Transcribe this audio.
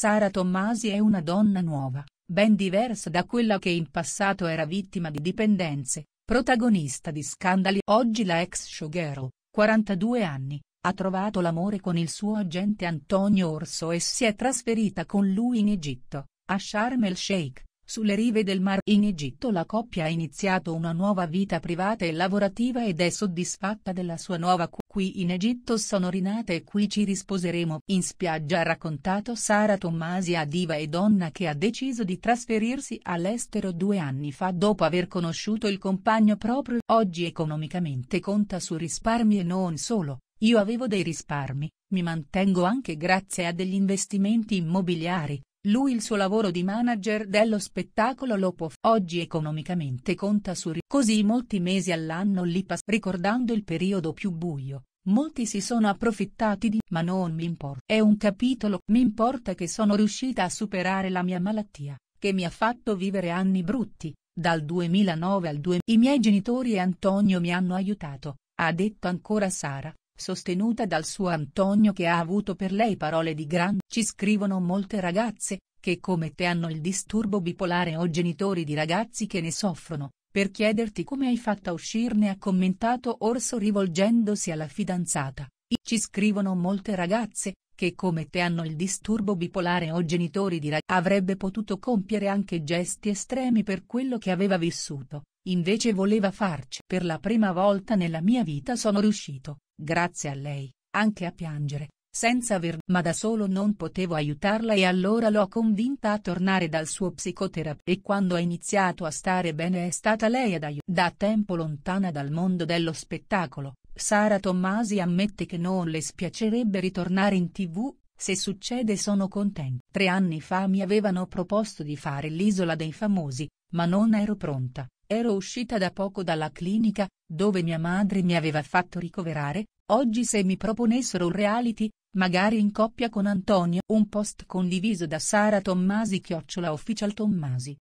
Sara Tommasi è una donna nuova, ben diversa da quella che in passato era vittima di dipendenze, protagonista di scandali. Oggi la ex showgirl, 42 anni, ha trovato l'amore con il suo agente Antonio Orso e si è trasferita con lui in Egitto, a Sharm el-Sheikh, sulle rive del Mar in Egitto la coppia ha iniziato una nuova vita privata e lavorativa ed è soddisfatta della sua nuova cu- qui in Egitto sono rinate e qui ci risposeremo. In spiaggia ha raccontato Sara Tommasi a diva e donna che ha deciso di trasferirsi all'estero due anni fa dopo aver conosciuto il compagno proprio. Oggi economicamente conta su risparmi e non solo, io avevo dei risparmi, mi mantengo anche grazie a degli investimenti immobiliari lui il suo lavoro di manager dello spettacolo lo può oggi economicamente conta su così molti mesi all'anno li passa ricordando il periodo più buio. Molti si sono approfittati di ma non mi importa. È un capitolo, mi importa che sono riuscita a superare la mia malattia, che mi ha fatto vivere anni brutti, dal 2009 al 2000. I miei genitori e Antonio mi hanno aiutato, ha detto ancora Sara, sostenuta dal suo Antonio che ha avuto per lei parole di gran. Ci scrivono molte ragazze, che come te hanno il disturbo bipolare o genitori di ragazzi che ne soffrono, per chiederti come hai fatto a uscirne ha commentato Orso rivolgendosi alla fidanzata. Ci scrivono molte ragazze, che come te hanno il disturbo bipolare o genitori di ragazzi avrebbe potuto compiere anche gesti estremi per quello che aveva vissuto, invece voleva farci. Per la prima volta nella mia vita sono riuscito, grazie a lei, anche a piangere, senza aver ma da solo non potevo aiutarla e allora l'ho convinta a tornare dal suo psicoterapeuta e quando ha iniziato a stare bene è stata lei ad aiutarla. Da tempo lontana dal mondo dello spettacolo, Sara Tommasi ammette che non le spiacerebbe ritornare in tv, se succede sono contenta. Tre anni fa mi avevano proposto di fare l'isola dei famosi, ma non ero pronta, Ero uscita da poco dalla clinica, dove mia madre mi aveva fatto ricoverare, oggi se mi proponessero un reality, magari in coppia con Antonio. Un post condiviso da Sara Tommasi Chiocciola Official Tommasi,